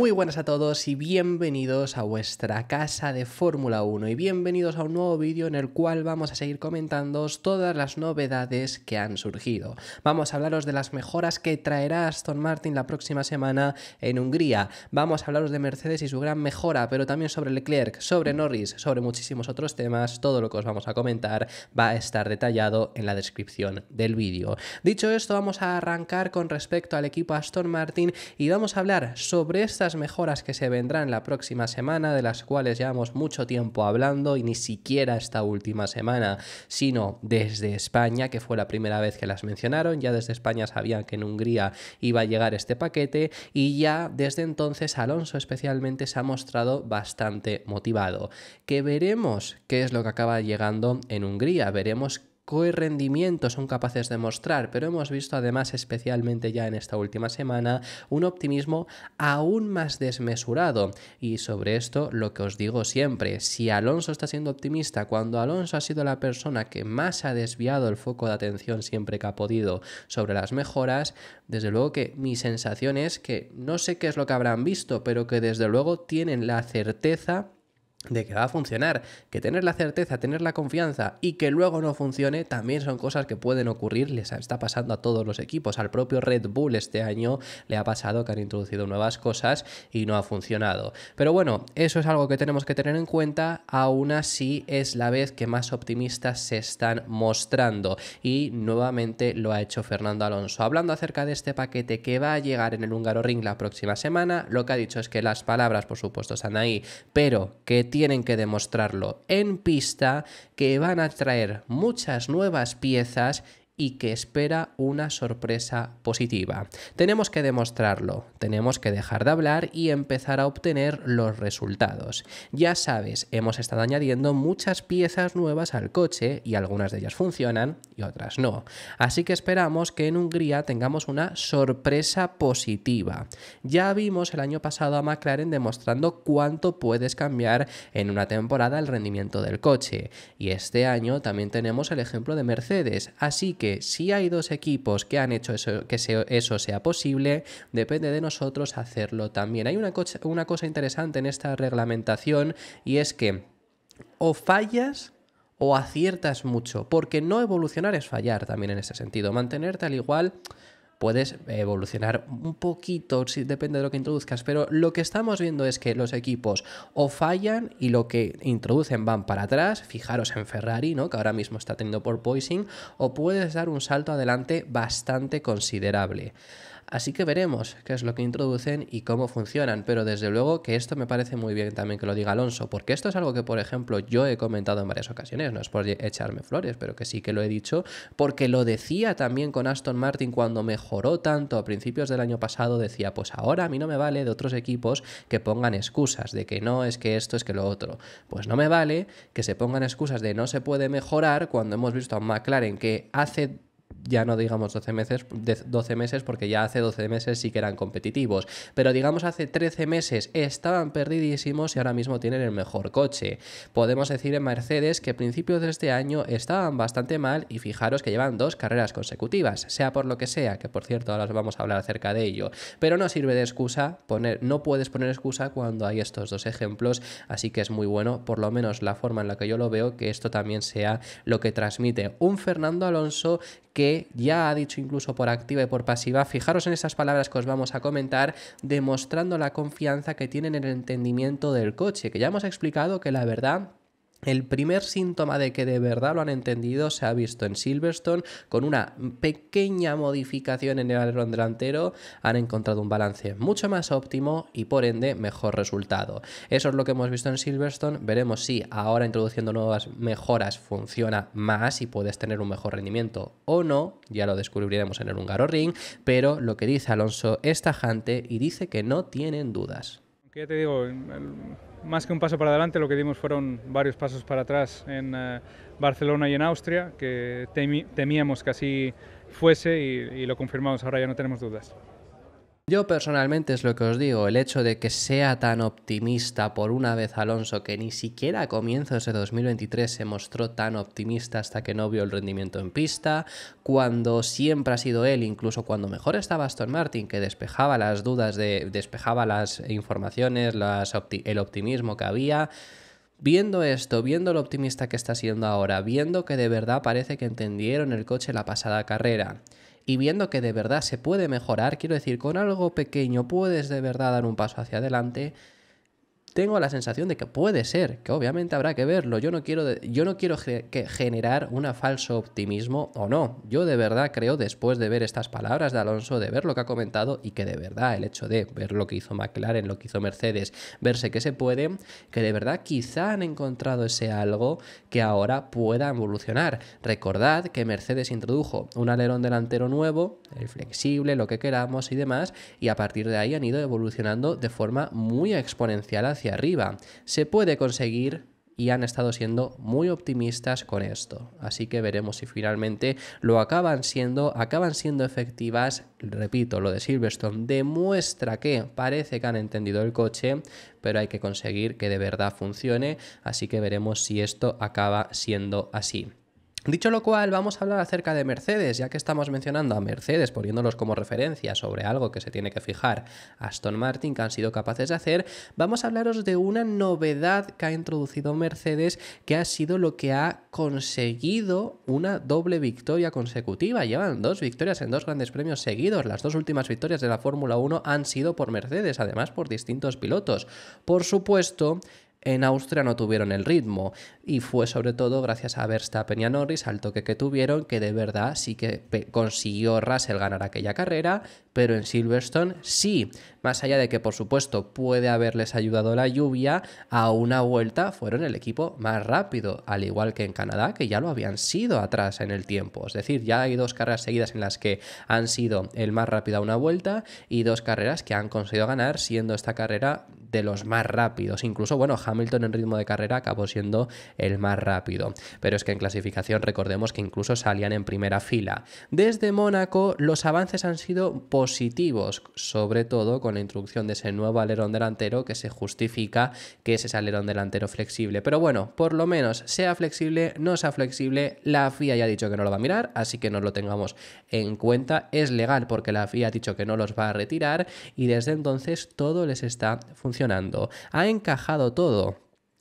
Muy buenas a todos y bienvenidos a vuestra casa de Fórmula 1 y bienvenidos a un nuevo vídeo en el cual vamos a seguir comentando todas las novedades que han surgido. Vamos a hablaros de las mejoras que traerá Aston Martin la próxima semana en Hungría. Vamos a hablaros de Mercedes y su gran mejora, pero también sobre Leclerc, sobre Norris, sobre muchísimos otros temas. Todo lo que os vamos a comentar va a estar detallado en la descripción del vídeo. Dicho esto, vamos a arrancar con respecto al equipo Aston Martin y vamos a hablar sobre estas mejoras que se vendrán la próxima semana, de las cuales llevamos mucho tiempo hablando y ni siquiera esta última semana, sino desde España, que fue la primera vez que las mencionaron, ya desde España sabían que en Hungría iba a llegar este paquete y ya desde entonces Alonso especialmente se ha mostrado bastante motivado. Que veremos qué es lo que acaba llegando en Hungría, veremos qué rendimiento son capaces de mostrar, pero hemos visto además especialmente ya en esta última semana un optimismo aún más desmesurado. Y sobre esto lo que os digo siempre, si Alonso está siendo optimista, cuando Alonso ha sido la persona que más ha desviado el foco de atención siempre que ha podido sobre las mejoras, desde luego que mi sensación es que no sé qué es lo que habrán visto, pero que desde luego tienen la certeza de que va a funcionar, que tener la certeza, tener la confianza y que luego no funcione también son cosas que pueden ocurrir, les está pasando a todos los equipos, al propio Red Bull este año le ha pasado que han introducido nuevas cosas y no ha funcionado. Pero bueno, eso es algo que tenemos que tener en cuenta, aún así es la vez que más optimistas se están mostrando y nuevamente lo ha hecho Fernando Alonso. Hablando acerca de este paquete que va a llegar en el Húngaro Ring la próxima semana, lo que ha dicho es que las palabras por supuesto están ahí, pero que tienen que demostrarlo en pista, que van a traer muchas nuevas piezas y que espera una sorpresa positiva. Tenemos que demostrarlo, tenemos que dejar de hablar y empezar a obtener los resultados. Ya sabes, hemos estado añadiendo muchas piezas nuevas al coche y algunas de ellas funcionan y otras no. Así que esperamos que en Hungría tengamos una sorpresa positiva. Ya vimos el año pasado a McLaren demostrando cuánto puedes cambiar en una temporada el rendimiento del coche y este año también tenemos el ejemplo de Mercedes, así que si hay dos equipos que han hecho eso, que eso sea posible, depende de nosotros hacerlo también. Hay una, una cosa interesante en esta reglamentación y es que o fallas o aciertas mucho, porque no evolucionar es fallar también en ese sentido, mantenerte al igual puedes evolucionar un poquito, si depende de lo que introduzcas, pero lo que estamos viendo es que los equipos o fallan y lo que introducen van para atrás, fijaros en Ferrari, ¿no? que ahora mismo está teniendo por poising, o puedes dar un salto adelante bastante considerable. Así que veremos qué es lo que introducen y cómo funcionan, pero desde luego que esto me parece muy bien también que lo diga Alonso, porque esto es algo que, por ejemplo, yo he comentado en varias ocasiones, no es por echarme flores, pero que sí que lo he dicho, porque lo decía también con Aston Martin cuando mejoró tanto a principios del año pasado, decía, pues ahora a mí no me vale de otros equipos que pongan excusas de que no es que esto es que lo otro. Pues no me vale que se pongan excusas de no se puede mejorar cuando hemos visto a McLaren que hace ya no digamos 12 meses, 12 meses, porque ya hace 12 meses sí que eran competitivos, pero digamos hace 13 meses estaban perdidísimos y ahora mismo tienen el mejor coche. Podemos decir en Mercedes que a principios de este año estaban bastante mal y fijaros que llevan dos carreras consecutivas, sea por lo que sea, que por cierto ahora os vamos a hablar acerca de ello, pero no sirve de excusa poner, no puedes poner excusa cuando hay estos dos ejemplos, así que es muy bueno, por lo menos la forma en la que yo lo veo, que esto también sea lo que transmite un Fernando Alonso que ya ha dicho incluso por activa y por pasiva, fijaros en esas palabras que os vamos a comentar, demostrando la confianza que tienen en el entendimiento del coche, que ya hemos explicado que la verdad el primer síntoma de que de verdad lo han entendido se ha visto en Silverstone con una pequeña modificación en el alerón delantero han encontrado un balance mucho más óptimo y por ende mejor resultado. Eso es lo que hemos visto en Silverstone, veremos si ahora introduciendo nuevas mejoras funciona más y puedes tener un mejor rendimiento o no, ya lo descubriremos en el Hungaroring, Ring, pero lo que dice Alonso es tajante y dice que no tienen dudas. Ya te digo, más que un paso para adelante, lo que dimos fueron varios pasos para atrás en eh, Barcelona y en Austria, que temíamos que así fuese y lo confirmamos, ahora ya no tenemos dudas. Yo personalmente es lo que os digo, el hecho de que sea tan optimista por una vez Alonso, que ni siquiera a comienzos de 2023 se mostró tan optimista hasta que no vio el rendimiento en pista, cuando siempre ha sido él, incluso cuando mejor estaba Aston Martin, que despejaba las dudas, de, despejaba las informaciones, el optimismo que había. Viendo esto, viendo lo optimista que está siendo ahora, viendo que de verdad parece que entendieron el coche la pasada carrera y viendo que de verdad se puede mejorar, quiero decir, con algo pequeño puedes de verdad dar un paso hacia adelante, tengo la sensación de que puede ser, que obviamente habrá que verlo. Yo no quiero, yo no quiero generar un falso optimismo o no. Yo de verdad creo, después de ver estas palabras de Alonso, de ver lo que ha comentado y que de verdad el hecho de ver lo que hizo McLaren, lo que hizo Mercedes, verse que se puede, que de verdad quizá han encontrado ese algo que ahora pueda evolucionar. Recordad que Mercedes introdujo un alerón delantero nuevo, el flexible, lo que queramos y demás, y a partir de ahí han ido evolucionando de forma muy exponencial hacia hacia arriba. Se puede conseguir y han estado siendo muy optimistas con esto. Así que veremos si finalmente lo acaban siendo, acaban siendo efectivas. Repito, lo de Silverstone demuestra que parece que han entendido el coche, pero hay que conseguir que de verdad funcione. Así que veremos si esto acaba siendo así. Dicho lo cual, vamos a hablar acerca de Mercedes, ya que estamos mencionando a Mercedes, poniéndolos como referencia sobre algo que se tiene que fijar Aston Martin, que han sido capaces de hacer, vamos a hablaros de una novedad que ha introducido Mercedes, que ha sido lo que ha conseguido una doble victoria consecutiva. Llevan dos victorias en dos grandes premios seguidos. Las dos últimas victorias de la Fórmula 1 han sido por Mercedes, además por distintos pilotos. Por supuesto, en Austria no tuvieron el ritmo y fue sobre todo gracias a Verstappen y a Norris al toque que tuvieron que de verdad sí que consiguió Russell ganar aquella carrera, pero en Silverstone sí, más allá de que por supuesto puede haberles ayudado la lluvia, a una vuelta fueron el equipo más rápido, al igual que en Canadá que ya lo habían sido atrás en el tiempo, es decir, ya hay dos carreras seguidas en las que han sido el más rápido a una vuelta y dos carreras que han conseguido ganar siendo esta carrera de los más rápidos. Incluso, bueno, Hamilton en ritmo de carrera acabó siendo el más rápido. Pero es que en clasificación recordemos que incluso salían en primera fila. Desde Mónaco los avances han sido positivos, sobre todo con la introducción de ese nuevo alerón delantero que se justifica que es ese alerón delantero flexible. Pero bueno, por lo menos sea flexible, no sea flexible, la FIA ya ha dicho que no lo va a mirar, así que no lo tengamos en cuenta. Es legal porque la FIA ha dicho que no los va a retirar y desde entonces todo les está funcionando ha encajado todo.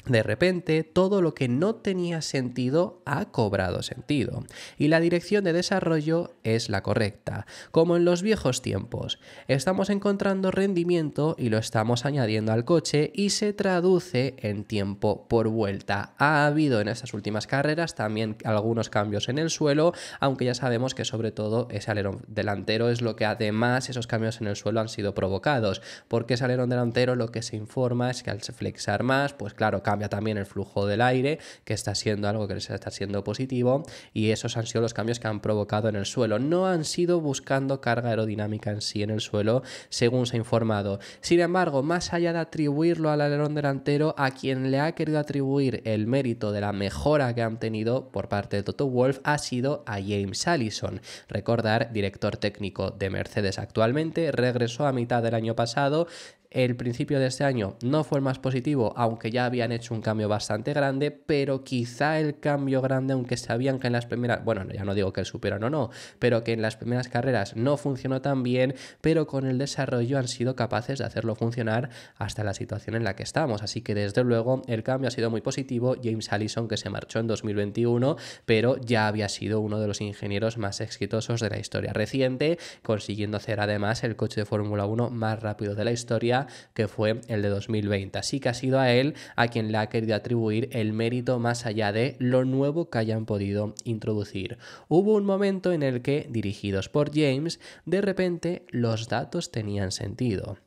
De repente, todo lo que no tenía sentido ha cobrado sentido, y la dirección de desarrollo es la correcta, como en los viejos tiempos. Estamos encontrando rendimiento y lo estamos añadiendo al coche y se traduce en tiempo por vuelta. Ha habido en estas últimas carreras también algunos cambios en el suelo, aunque ya sabemos que sobre todo ese alerón delantero es lo que además esos cambios en el suelo han sido provocados, porque ese alerón delantero lo que se informa es que al flexar más, pues claro, cambia también el flujo del aire, que está siendo algo que les está siendo positivo, y esos han sido los cambios que han provocado en el suelo. No han sido buscando carga aerodinámica en sí en el suelo, según se ha informado. Sin embargo, más allá de atribuirlo al alerón delantero, a quien le ha querido atribuir el mérito de la mejora que han tenido por parte de Toto Wolf ha sido a James Allison. Recordar, director técnico de Mercedes actualmente, regresó a mitad del año pasado, el principio de este año no fue el más positivo, aunque ya habían hecho un cambio bastante grande, pero quizá el cambio grande, aunque sabían que en las primeras, bueno, ya no digo que superan o no, pero que en las primeras carreras no funcionó tan bien, pero con el desarrollo han sido capaces de hacerlo funcionar hasta la situación en la que estamos. Así que desde luego el cambio ha sido muy positivo. James Allison, que se marchó en 2021, pero ya había sido uno de los ingenieros más exitosos de la historia reciente, consiguiendo hacer además el coche de Fórmula 1 más rápido de la historia que fue el de 2020. Así que ha sido a él a quien le ha querido atribuir el mérito más allá de lo nuevo que hayan podido introducir. Hubo un momento en el que, dirigidos por James, de repente los datos tenían sentido.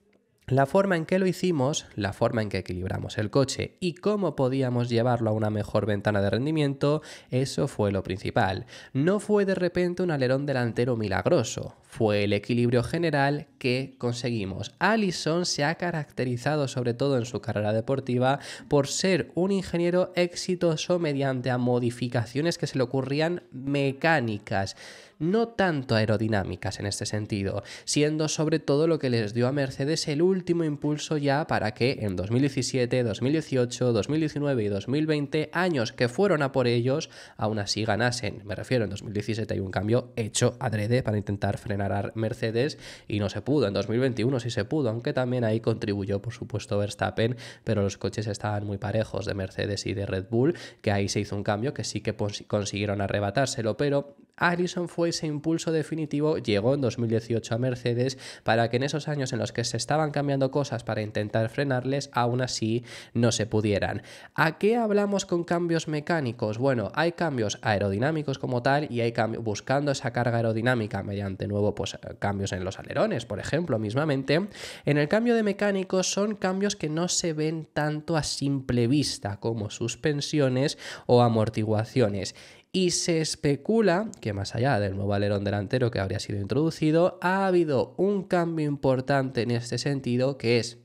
La forma en que lo hicimos, la forma en que equilibramos el coche y cómo podíamos llevarlo a una mejor ventana de rendimiento, eso fue lo principal. No fue de repente un alerón delantero milagroso, fue el equilibrio general que conseguimos. Allison se ha caracterizado sobre todo en su carrera deportiva por ser un ingeniero exitoso mediante a modificaciones que se le ocurrían mecánicas no tanto aerodinámicas en este sentido, siendo sobre todo lo que les dio a Mercedes el último impulso ya para que en 2017, 2018, 2019 y 2020, años que fueron a por ellos, aún así ganasen. Me refiero, en 2017 hay un cambio hecho adrede para intentar frenar a Mercedes y no se pudo. En 2021 sí se pudo, aunque también ahí contribuyó, por supuesto, Verstappen, pero los coches estaban muy parejos de Mercedes y de Red Bull, que ahí se hizo un cambio que sí que consiguieron arrebatárselo, pero Harrison fue ese impulso definitivo, llegó en 2018 a Mercedes para que en esos años en los que se estaban cambiando cosas para intentar frenarles, aún así no se pudieran. ¿A qué hablamos con cambios mecánicos? Bueno, hay cambios aerodinámicos como tal y hay cambios buscando esa carga aerodinámica mediante nuevos pues, cambios en los alerones, por ejemplo, mismamente. En el cambio de mecánicos son cambios que no se ven tanto a simple vista como suspensiones o amortiguaciones y se especula que más allá del nuevo alerón delantero que habría sido introducido, ha habido un cambio importante en este sentido que es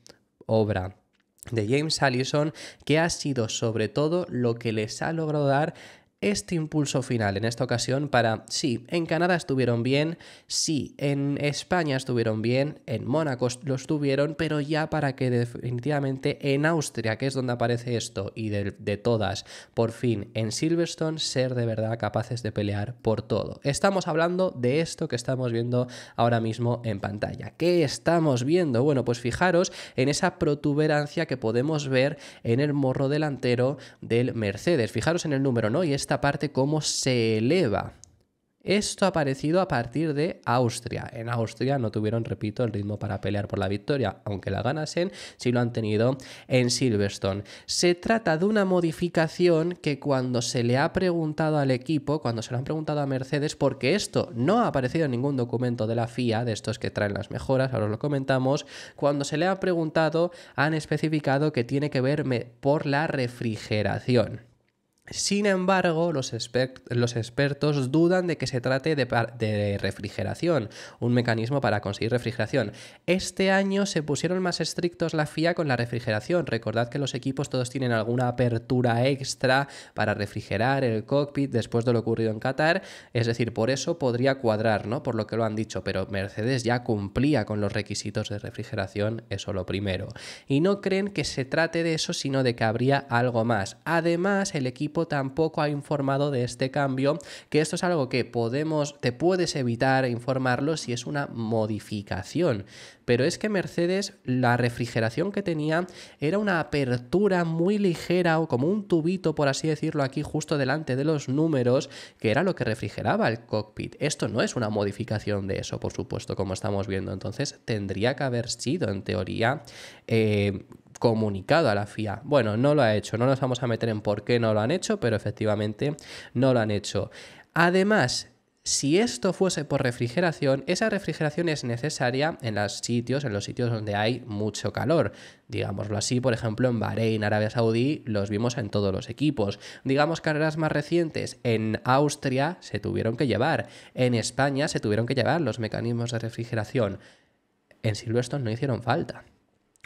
obra de James Allison, que ha sido sobre todo lo que les ha logrado dar este impulso final en esta ocasión para, sí, en Canadá estuvieron bien, sí, en España estuvieron bien, en Mónaco lo estuvieron, pero ya para que definitivamente en Austria, que es donde aparece esto, y de, de todas, por fin en Silverstone, ser de verdad capaces de pelear por todo. Estamos hablando de esto que estamos viendo ahora mismo en pantalla. ¿Qué estamos viendo? Bueno, pues fijaros en esa protuberancia que podemos ver en el morro delantero del Mercedes. Fijaros en el número, ¿no? Y es esta parte cómo se eleva. Esto ha aparecido a partir de Austria. En Austria no tuvieron, repito, el ritmo para pelear por la victoria, aunque la ganasen, si lo han tenido en Silverstone. Se trata de una modificación que cuando se le ha preguntado al equipo, cuando se lo han preguntado a Mercedes, porque esto no ha aparecido en ningún documento de la FIA, de estos que traen las mejoras, ahora lo comentamos, cuando se le ha preguntado han especificado que tiene que ver por la refrigeración. Sin embargo, los, expertos dudan de que se trate de, de, refrigeración, un mecanismo para conseguir refrigeración. Este año se pusieron más estrictos la FIA con la refrigeración. Recordad que los equipos todos tienen alguna apertura extra para refrigerar el cockpit después de lo ocurrido en Qatar. Es decir, por eso podría cuadrar, ¿no? Por lo que lo han dicho, pero Mercedes ya cumplía con los requisitos de refrigeración, eso lo primero. Y no creen que se trate de eso, sino de que habría algo más. Además, el equipo tampoco ha informado de este cambio, que esto es algo que podemos, te puedes evitar informarlo si es una modificación. Pero es que Mercedes, la refrigeración que tenía era una apertura muy ligera o como un tubito, por así decirlo, aquí justo delante de los números, que era lo que refrigeraba el cockpit. Esto no es una modificación de eso, por supuesto, como estamos viendo. Entonces tendría que haber sido, en teoría, eh, comunicado a la FIA. Bueno, no lo ha hecho, no nos vamos a meter en por qué no lo han hecho, pero efectivamente no lo han hecho. Además, si esto fuese por refrigeración, esa refrigeración es necesaria en los sitios, en los sitios donde hay mucho calor. Digámoslo así, por ejemplo, en Bahrein, Arabia Saudí, los vimos en todos los equipos. Digamos carreras más recientes, en Austria se tuvieron que llevar, en España se tuvieron que llevar los mecanismos de refrigeración. En Silveston no hicieron falta.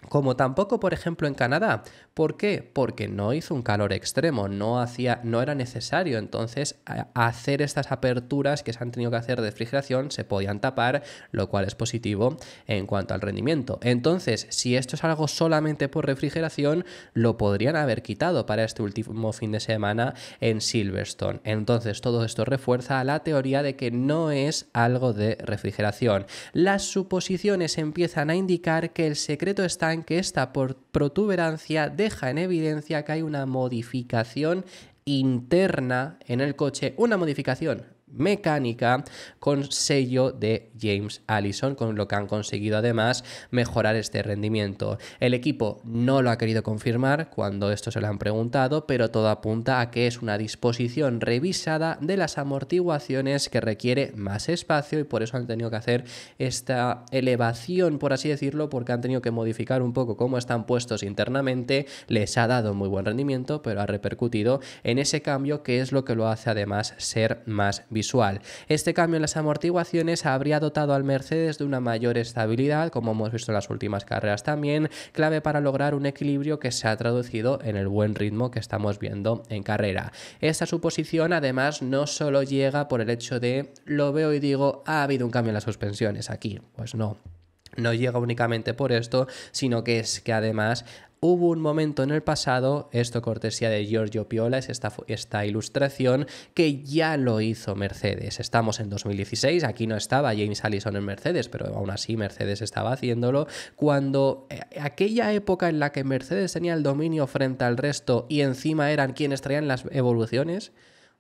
Como tampoco, por ejemplo, en Canadá. ¿Por qué? Porque no hizo un calor extremo, no, hacía, no era necesario. Entonces, hacer estas aperturas que se han tenido que hacer de refrigeración se podían tapar, lo cual es positivo en cuanto al rendimiento. Entonces, si esto es algo solamente por refrigeración, lo podrían haber quitado para este último fin de semana en Silverstone. Entonces, todo esto refuerza la teoría de que no es algo de refrigeración. Las suposiciones empiezan a indicar que el secreto está que esta protuberancia deja en evidencia que hay una modificación interna en el coche, una modificación mecánica con sello de James Allison, con lo que han conseguido además mejorar este rendimiento. El equipo no lo ha querido confirmar cuando esto se lo han preguntado, pero todo apunta a que es una disposición revisada de las amortiguaciones que requiere más espacio y por eso han tenido que hacer esta elevación, por así decirlo, porque han tenido que modificar un poco cómo están puestos internamente, les ha dado muy buen rendimiento, pero ha repercutido en ese cambio que es lo que lo hace además ser más este cambio en las amortiguaciones habría dotado al Mercedes de una mayor estabilidad, como hemos visto en las últimas carreras también, clave para lograr un equilibrio que se ha traducido en el buen ritmo que estamos viendo en carrera. Esta suposición además no solo llega por el hecho de lo veo y digo, ha habido un cambio en las suspensiones aquí, pues no no llega únicamente por esto, sino que es que además Hubo un momento en el pasado, esto cortesía de Giorgio Piola, es esta, esta ilustración, que ya lo hizo Mercedes. Estamos en 2016, aquí no estaba James Allison en Mercedes, pero aún así Mercedes estaba haciéndolo, cuando eh, aquella época en la que Mercedes tenía el dominio frente al resto y encima eran quienes traían las evoluciones,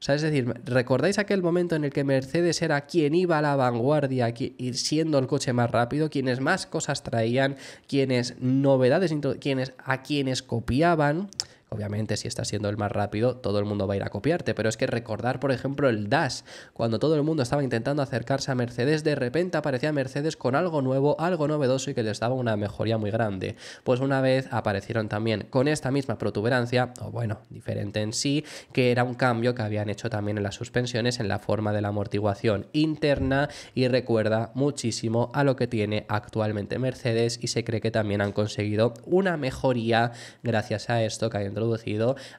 o sea, es decir, ¿recordáis aquel momento en el que Mercedes era quien iba a la vanguardia, siendo el coche más rápido, quienes más cosas traían, quienes novedades, quienes a quienes copiaban? Obviamente, si estás siendo el más rápido, todo el mundo va a ir a copiarte, pero es que recordar, por ejemplo, el DAS, cuando todo el mundo estaba intentando acercarse a Mercedes, de repente aparecía Mercedes con algo nuevo, algo novedoso y que les daba una mejoría muy grande. Pues una vez aparecieron también con esta misma protuberancia, o bueno, diferente en sí, que era un cambio que habían hecho también en las suspensiones en la forma de la amortiguación interna y recuerda muchísimo a lo que tiene actualmente Mercedes y se cree que también han conseguido una mejoría gracias a esto que hay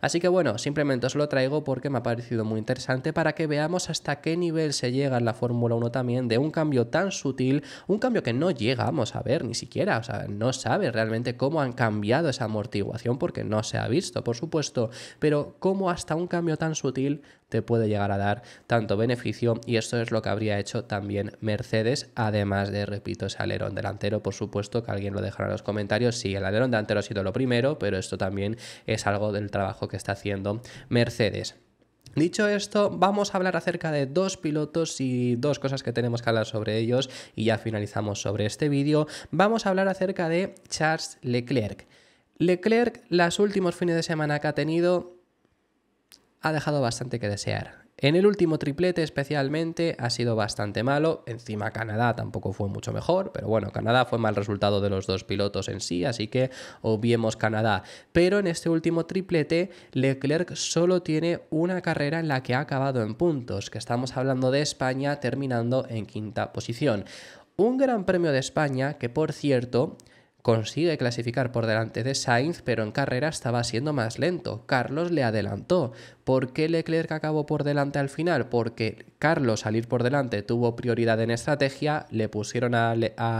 Así que bueno, simplemente os lo traigo porque me ha parecido muy interesante para que veamos hasta qué nivel se llega en la Fórmula 1 también de un cambio tan sutil, un cambio que no llegamos a ver ni siquiera, o sea, no sabe realmente cómo han cambiado esa amortiguación porque no se ha visto, por supuesto, pero cómo hasta un cambio tan sutil te puede llegar a dar tanto beneficio y esto es lo que habría hecho también Mercedes, además de, repito, ese alerón delantero, por supuesto que alguien lo dejará en los comentarios, si el alerón delantero ha sido lo primero, pero esto también es algo del trabajo que está haciendo Mercedes. Dicho esto, vamos a hablar acerca de dos pilotos y dos cosas que tenemos que hablar sobre ellos y ya finalizamos sobre este vídeo. Vamos a hablar acerca de Charles Leclerc. Leclerc, los últimos fines de semana que ha tenido, ha dejado bastante que desear. En el último triplete especialmente ha sido bastante malo, encima Canadá tampoco fue mucho mejor, pero bueno, Canadá fue mal resultado de los dos pilotos en sí, así que obviemos Canadá. Pero en este último triplete Leclerc solo tiene una carrera en la que ha acabado en puntos, que estamos hablando de España terminando en quinta posición. Un gran premio de España que por cierto consigue clasificar por delante de Sainz, pero en carrera estaba siendo más lento. Carlos le adelantó. ¿Por qué Leclerc acabó por delante al final? Porque Carlos al por delante tuvo prioridad en estrategia, le pusieron a,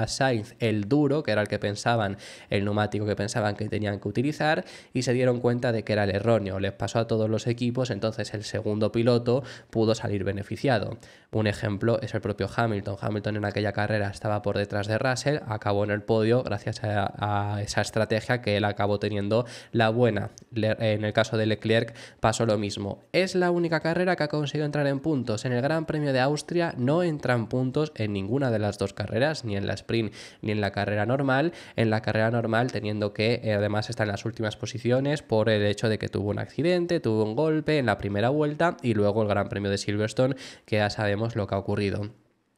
Sainz el duro, que era el que pensaban, el neumático que pensaban que tenían que utilizar, y se dieron cuenta de que era el erróneo. Les pasó a todos los equipos, entonces el segundo piloto pudo salir beneficiado. Un ejemplo es el propio Hamilton. Hamilton en aquella carrera estaba por detrás de Russell, acabó en el podio gracias a, esa estrategia que él acabó teniendo la buena. en el caso de Leclerc pasó lo mismo es la única carrera que ha conseguido entrar en puntos. En el Gran Premio de Austria no entran puntos en ninguna de las dos carreras, ni en la sprint ni en la carrera normal. En la carrera normal, teniendo que eh, además está en las últimas posiciones por el hecho de que tuvo un accidente, tuvo un golpe en la primera vuelta y luego el Gran Premio de Silverstone, que ya sabemos lo que ha ocurrido.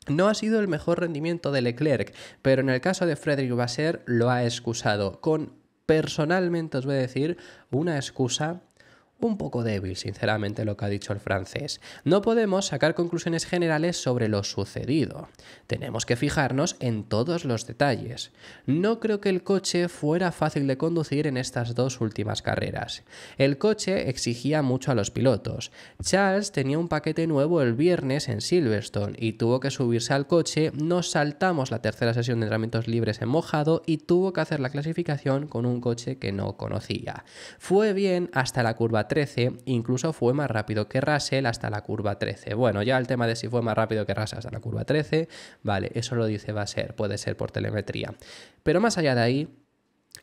No ha sido el mejor rendimiento de Leclerc, pero en el caso de Frederick Vasser lo ha excusado con, personalmente os voy a decir, una excusa un poco débil, sinceramente, lo que ha dicho el francés. No podemos sacar conclusiones generales sobre lo sucedido. Tenemos que fijarnos en todos los detalles. No creo que el coche fuera fácil de conducir en estas dos últimas carreras. El coche exigía mucho a los pilotos. Charles tenía un paquete nuevo el viernes en Silverstone y tuvo que subirse al coche. Nos saltamos la tercera sesión de entrenamientos libres en mojado y tuvo que hacer la clasificación con un coche que no conocía. Fue bien hasta la curva 13, incluso fue más rápido que Russell hasta la curva 13. Bueno, ya el tema de si fue más rápido que Russell hasta la curva 13, vale, eso lo dice va a ser, puede ser por telemetría. Pero más allá de ahí,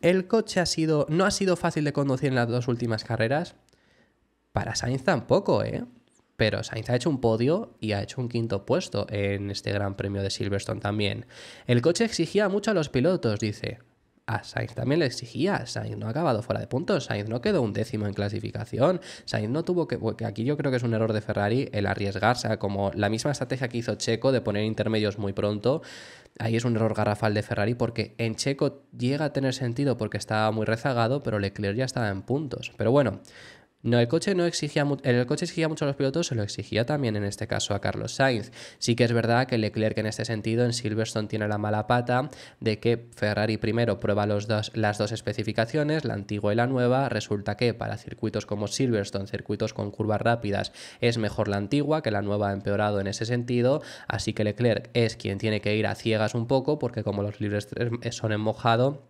el coche ha sido, no ha sido fácil de conducir en las dos últimas carreras. Para Sainz tampoco, ¿eh? pero Sainz ha hecho un podio y ha hecho un quinto puesto en este Gran Premio de Silverstone también. El coche exigía mucho a los pilotos, dice a Sainz también le exigía. Sainz no ha acabado fuera de puntos, Sainz no quedó un décimo en clasificación, Sainz no tuvo que. aquí yo creo que es un error de Ferrari el arriesgarse, como la misma estrategia que hizo Checo de poner intermedios muy pronto. Ahí es un error garrafal de Ferrari porque en Checo llega a tener sentido porque estaba muy rezagado, pero Leclerc ya estaba en puntos. Pero bueno, no, el coche no exigía, el coche exigía mucho a los pilotos, se lo exigía también en este caso a Carlos Sainz. Sí que es verdad que Leclerc en este sentido en Silverstone tiene la mala pata de que Ferrari primero prueba las dos especificaciones, la antigua y la nueva. Resulta que para circuitos como Silverstone, circuitos con curvas rápidas, es mejor la antigua, que la nueva ha empeorado en ese sentido. Así que Leclerc es quien tiene que ir a ciegas un poco, porque como los libres eh, son en mojado,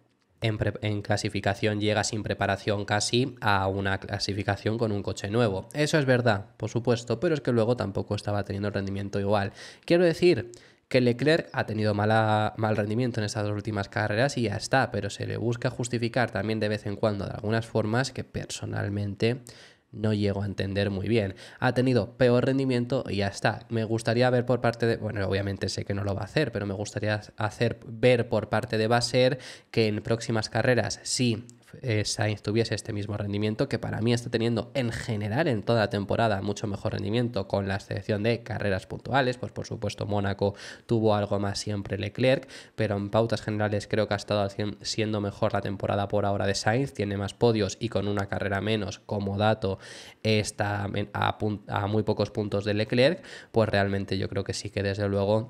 en, clasificación llega sin preparación casi a una clasificación con un coche nuevo. Eso es verdad, por supuesto, pero es que luego tampoco estaba teniendo rendimiento igual. Quiero decir que Leclerc ha tenido mal rendimiento en estas dos últimas carreras y ya está, pero se le busca justificar también de vez en cuando de algunas formas que personalmente no llego a entender muy bien. Ha tenido peor rendimiento y ya está. Me gustaría ver por parte de, bueno, obviamente sé que no lo va a hacer, pero me gustaría hacer ver por parte de Baser que en próximas carreras sí Sainz tuviese este mismo rendimiento, que para mí está teniendo en general en toda la temporada mucho mejor rendimiento, con la excepción de carreras puntuales, pues por supuesto Mónaco tuvo algo más siempre Leclerc, pero en pautas generales creo que ha estado siendo mejor la temporada por ahora de Sainz, tiene más podios y con una carrera menos, como dato, está a muy pocos puntos de Leclerc, pues realmente yo creo que sí que desde luego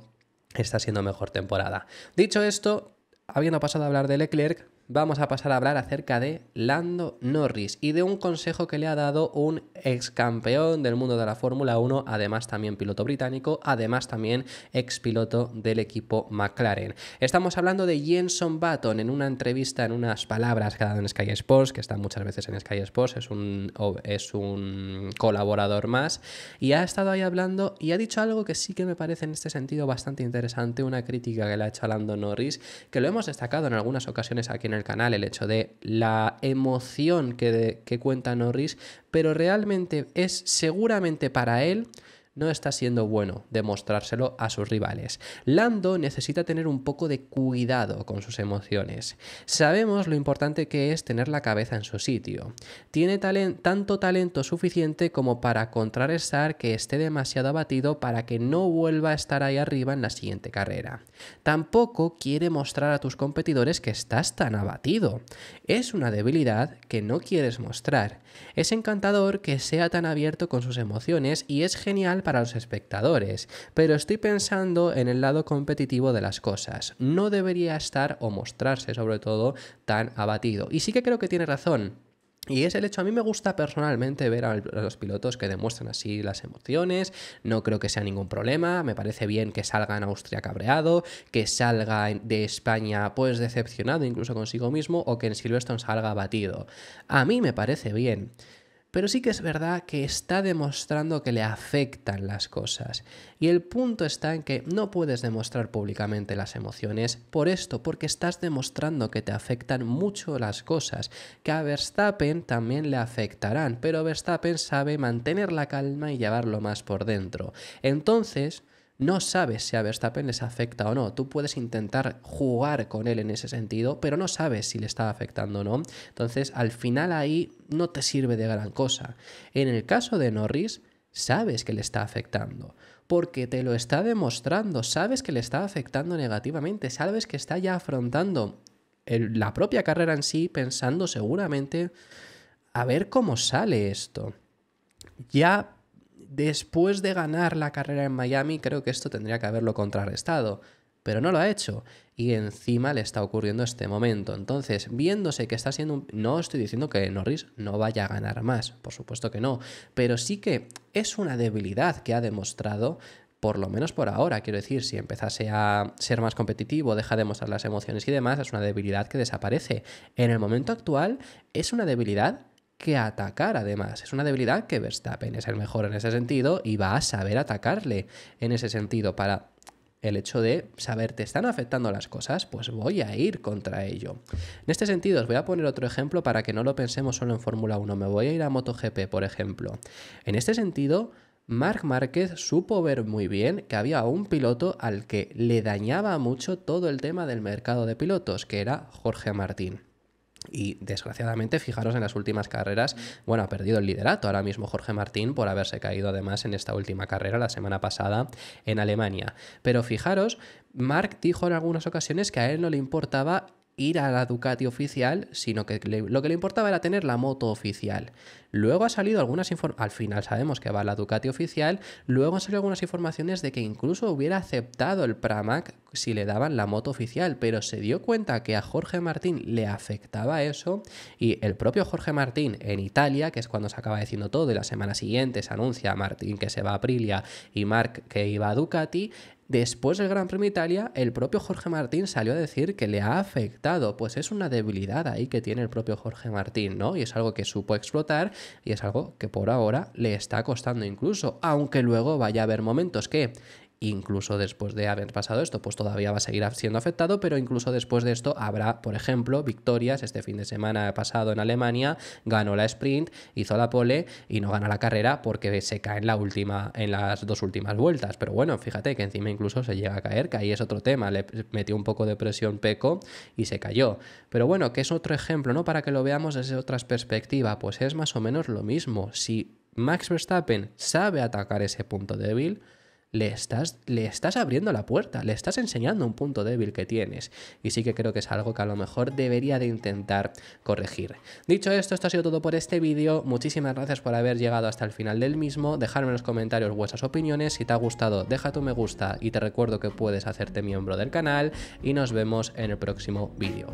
está siendo mejor temporada. Dicho esto, habiendo pasado a hablar de Leclerc, vamos a pasar a hablar acerca de Lando Norris y de un consejo que le ha dado un ex campeón del mundo de la Fórmula 1, además también piloto británico, además también ex piloto del equipo McLaren. Estamos hablando de Jenson Button en una entrevista, en unas palabras que ha dado en Sky Sports, que está muchas veces en Sky Sports, es un, es un colaborador más, y ha estado ahí hablando y ha dicho algo que sí que me parece en este sentido bastante interesante, una crítica que le ha hecho a Lando Norris, que lo hemos destacado en algunas ocasiones aquí en el canal, el hecho de la emoción que, que cuenta Norris, pero realmente es seguramente para él no está siendo bueno demostrárselo a sus rivales. Lando necesita tener un poco de cuidado con sus emociones. Sabemos lo importante que es tener la cabeza en su sitio. Tiene tanto talento suficiente como para contrarrestar que esté demasiado abatido para que no vuelva a estar ahí arriba en la siguiente carrera. Tampoco quiere mostrar a tus competidores que estás tan abatido. Es una debilidad que no quieres mostrar. Es encantador que sea tan abierto con sus emociones y es genial para los espectadores, pero estoy pensando en el lado competitivo de las cosas. No debería estar o mostrarse sobre todo tan abatido. Y sí que creo que tiene razón. Y es el hecho, a mí me gusta personalmente ver a los pilotos que demuestran así las emociones, no creo que sea ningún problema, me parece bien que salga en Austria cabreado, que salga de España pues decepcionado incluso consigo mismo o que en Silverstone salga abatido. A mí me parece bien pero sí que es verdad que está demostrando que le afectan las cosas. Y el punto está en que no puedes demostrar públicamente las emociones por esto, porque estás demostrando que te afectan mucho las cosas, que a Verstappen también le afectarán, pero Verstappen sabe mantener la calma y llevarlo más por dentro. Entonces, no sabes si a Verstappen les afecta o no. Tú puedes intentar jugar con él en ese sentido, pero no sabes si le está afectando o no. Entonces, al final ahí no te sirve de gran cosa. En el caso de Norris, sabes que le está afectando porque te lo está demostrando, sabes que le está afectando negativamente, sabes que está ya afrontando la propia carrera en sí, pensando seguramente a ver cómo sale esto. Ya después de ganar la carrera en Miami, creo que esto tendría que haberlo contrarrestado, pero no lo ha hecho. Y encima le está ocurriendo este momento. Entonces, viéndose que está siendo un... No estoy diciendo que Norris no vaya a ganar más, por supuesto que no, pero sí que es una debilidad que ha demostrado por lo menos por ahora, quiero decir, si empezase a ser más competitivo, deja de mostrar las emociones y demás, es una debilidad que desaparece. En el momento actual es una debilidad que atacar además. Es una debilidad que Verstappen es el mejor en ese sentido y va a saber atacarle en ese sentido para el hecho de saber te están afectando las cosas, pues voy a ir contra ello. En este sentido, os voy a poner otro ejemplo para que no lo pensemos solo en Fórmula 1, me voy a ir a MotoGP, por ejemplo. En este sentido, Marc Márquez supo ver muy bien que había un piloto al que le dañaba mucho todo el tema del mercado de pilotos, que era Jorge Martín. Y desgraciadamente, fijaros en las últimas carreras, bueno, ha perdido el liderato ahora mismo Jorge Martín por haberse caído además en esta última carrera la semana pasada en Alemania. Pero fijaros, Mark dijo en algunas ocasiones que a él no le importaba ir a la Ducati oficial, sino que lo que le importaba era tener la moto oficial. Luego ha salido algunas informaciones, al final sabemos que va a la Ducati oficial, luego han salido algunas informaciones de que incluso hubiera aceptado el Pramac si le daban la moto oficial, pero se dio cuenta que a Jorge Martín le afectaba eso y el propio Jorge Martín en Italia, que es cuando se acaba diciendo todo, y la semana siguiente se anuncia a Martín que se va a Aprilia y Marc que iba a Ducati, Después del Gran Premio Italia, el propio Jorge Martín salió a decir que le ha afectado, pues es una debilidad ahí que tiene el propio Jorge Martín, ¿no? Y es algo que supo explotar y es algo que por ahora le está costando incluso, aunque luego vaya a haber momentos que incluso después de haber pasado esto, pues todavía va a seguir siendo afectado, pero incluso después de esto habrá, por ejemplo, victorias. Este fin de semana pasado en Alemania ganó la sprint, hizo la pole y no gana la carrera porque se cae en, la última, en las dos últimas vueltas. Pero bueno, fíjate que encima incluso se llega a caer, que ahí es otro tema. Le metió un poco de presión Peco y se cayó. Pero bueno, que es otro ejemplo, ¿no? Para que lo veamos desde otras perspectivas, pues es más o menos lo mismo. Si Max Verstappen sabe atacar ese punto débil, le estás, le estás abriendo la puerta, le estás enseñando un punto débil que tienes. Y sí que creo que es algo que a lo mejor debería de intentar corregir. Dicho esto, esto ha sido todo por este vídeo. Muchísimas gracias por haber llegado hasta el final del mismo. Dejadme en los comentarios vuestras opiniones. Si te ha gustado, deja tu me gusta y te recuerdo que puedes hacerte miembro del canal. Y nos vemos en el próximo vídeo.